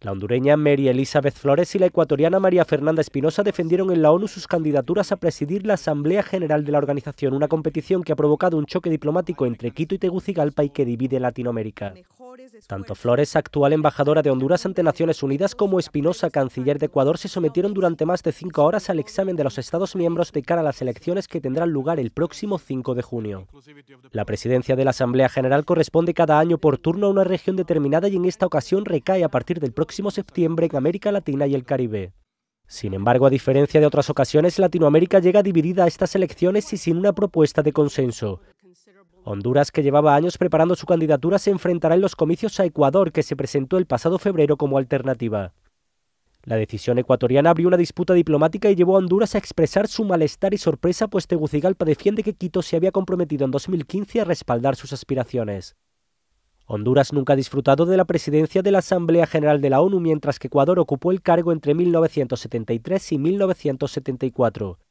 La hondureña Mary Elizabeth Flores y la ecuatoriana María Fernanda Espinosa defendieron en la ONU sus candidaturas a presidir la Asamblea General de la organización, una competición que ha provocado un choque diplomático entre Quito y Tegucigalpa y que divide Latinoamérica. Tanto Flores, actual embajadora de Honduras ante Naciones Unidas, como Espinosa, canciller de Ecuador, se sometieron durante más de cinco horas al examen de los Estados miembros de cara a las elecciones que tendrán lugar el próximo 5 de junio. La presidencia de la Asamblea General corresponde cada año por turno a una región determinada y en esta ocasión recae a partir del próximo septiembre en América Latina y el Caribe. Sin embargo, a diferencia de otras ocasiones, Latinoamérica llega dividida a estas elecciones y sin una propuesta de consenso. Honduras, que llevaba años preparando su candidatura, se enfrentará en los comicios a Ecuador, que se presentó el pasado febrero como alternativa. La decisión ecuatoriana abrió una disputa diplomática y llevó a Honduras a expresar su malestar y sorpresa, pues Tegucigalpa defiende que Quito se había comprometido en 2015 a respaldar sus aspiraciones. Honduras nunca ha disfrutado de la presidencia de la Asamblea General de la ONU, mientras que Ecuador ocupó el cargo entre 1973 y 1974.